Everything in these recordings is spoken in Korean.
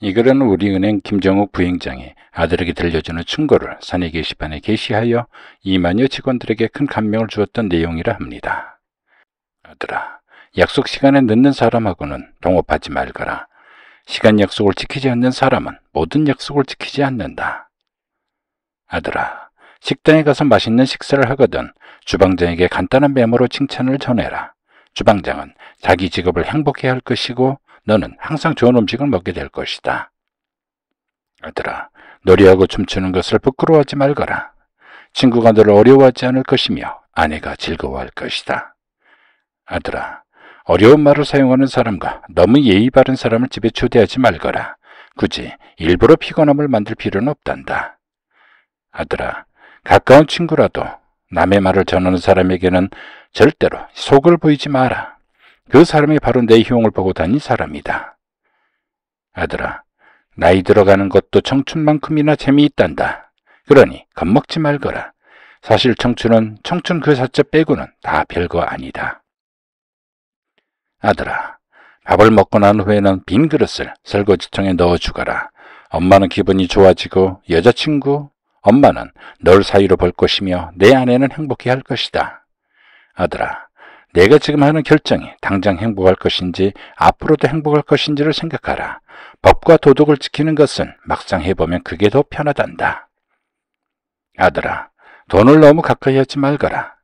이 글은 우리은행 김정욱 부행장이 아들에게 들려주는 충고를 사내 게시판에 게시하여 이만여 직원들에게 큰 감명을 주었던 내용이라 합니다. 아들아, 약속 시간에 늦는 사람하고는 동업하지 말거라. 시간 약속을 지키지 않는 사람은 모든 약속을 지키지 않는다. 아들아, 식당에 가서 맛있는 식사를 하거든 주방장에게 간단한 메모로 칭찬을 전해라. 주방장은 자기 직업을 행복해할 것이고 너는 항상 좋은 음식을 먹게 될 것이다. 아들아, 놀이하고 춤추는 것을 부끄러워하지 말거라. 친구가 너를 어려워하지 않을 것이며 아내가 즐거워할 것이다. 아들아, 어려운 말을 사용하는 사람과 너무 예의 바른 사람을 집에 초대하지 말거라. 굳이 일부러 피곤함을 만들 필요는 없단다. 아들아, 가까운 친구라도 남의 말을 전하는 사람에게는 절대로 속을 보이지 마라. 그 사람이 바로 내 효용을 보고 다닌 사람이다. 아들아, 나이 들어가는 것도 청춘만큼이나 재미있단다. 그러니 겁먹지 말거라. 사실 청춘은 청춘 그 자체 빼고는 다 별거 아니다. 아들아, 밥을 먹고 난 후에는 빈 그릇을 설거지통에 넣어주거라. 엄마는 기분이 좋아지고 여자친구, 엄마는 널 사이로 볼 것이며 내 아내는 행복해 할 것이다. 아들아, 내가 지금 하는 결정이 당장 행복할 것인지 앞으로도 행복할 것인지를 생각하라. 법과 도덕을 지키는 것은 막상 해보면 그게 더 편하단다. 아들아, 돈을 너무 가까이 하지 말거라.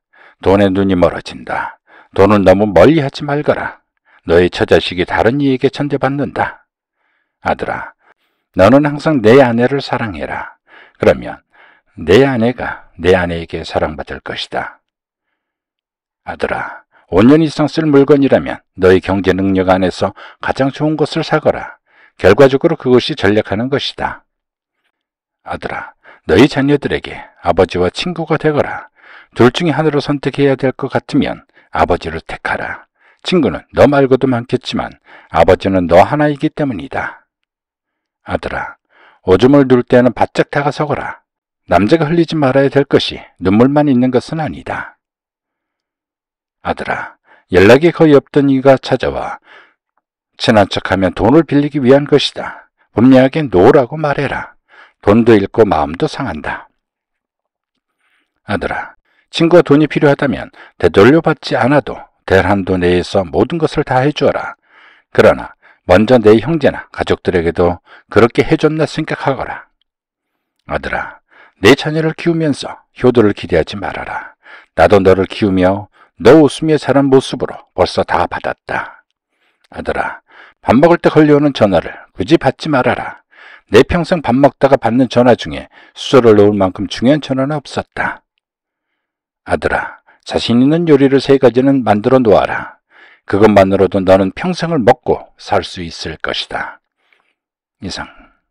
돈에 눈이 멀어진다. 돈을 너무 멀리 하지 말거라. 너의 처자식이 다른 이에게 천대받는다. 아들아, 너는 항상 내 아내를 사랑해라. 그러면 내 아내가 내 아내에게 사랑받을 것이다. 아들아, 5년 이상 쓸 물건이라면 너의 경제 능력 안에서 가장 좋은 것을 사거라. 결과적으로 그것이 전략하는 것이다. 아들아, 너희 자녀들에게 아버지와 친구가 되거라. 둘 중에 하나로 선택해야 될 것 같으면 아버지를 택하라. 친구는 너 말고도 많겠지만 아버지는 너 하나이기 때문이다. 아들아, 오줌을 둘 때는 바짝 다가서거라. 남자가 흘리지 말아야 될 것이 눈물만 있는 것은 아니다. 아들아, 연락이 거의 없던 이가 찾아와 친한 척하면 돈을 빌리기 위한 것이다. 분명하게 노라고 말해라. 돈도 잃고 마음도 상한다. 아들아, 친구가 돈이 필요하다면 되돌려 받지 않아도 대한도 내에서 모든 것을 다 해주어라. 그러나 먼저 내 형제나 가족들에게도 그렇게 해줬나 생각하거라. 아들아, 내 자녀를 키우면서 효도를 기대하지 말아라. 나도 너를 키우며 너웃음이 자란 모습으로 벌써 다 받았다. 아들아, 밥 먹을 때 걸려오는 전화를 굳이 받지 말아라. 내 평생 밥 먹다가 받는 전화 중에 수저를 놓을 만큼 중요한 전화는 없었다. 아들아, 자신 있는 요리를 세 가지는 만들어 놓아라. 그것만으로도 너는 평생을 먹고 살 수 있을 것이다. 이상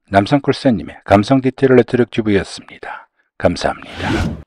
남성콜센님의 감성 디테일러 트력 주부였습니다. 감사합니다.